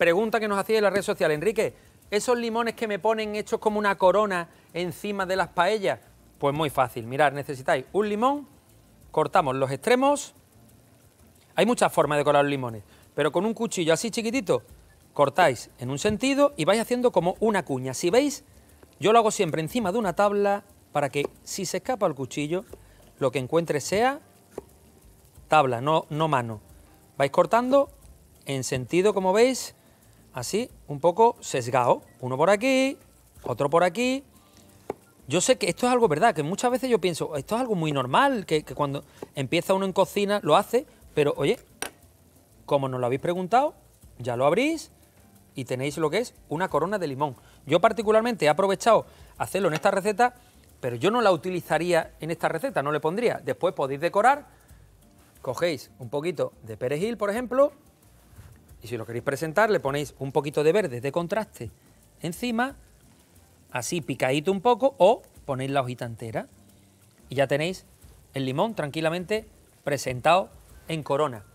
pregunta que nos hacía en la red social, Enrique, ¿esos limones que me ponen hechos como una corona encima de las paellas? Pues muy fácil, mirad, necesitáis un limón, cortamos los extremos, hay muchas formas de colar los limones, pero con un cuchillo así chiquitito, cortáis en un sentido y vais haciendo como una cuña. Si veis, yo lo hago siempre encima de una tabla para que si se escapa el cuchillo, lo que encuentre sea tabla, no, no mano. Vais cortando en sentido, como veis, así, un poco sesgado. Uno por aquí, otro por aquí. Yo sé que esto es algo verdad, que muchas veces yo pienso, esto es algo muy normal, que, cuando empieza uno en cocina lo hace, pero oye, como nos lo habéis preguntado, ya lo abrís y tenéis lo que es una corona de limón. Yo particularmente he aprovechado hacerlo en esta receta, pero yo no la utilizaría en esta receta, no le pondría. Después podéis decorar, cogéis un poquito de perejil, por ejemplo, y si lo queréis presentar, le ponéis un poquito de verde de contraste encima, así picadito un poco, o ponéis la hojita entera. Y ya tenéis el limón tranquilamente presentado en corona.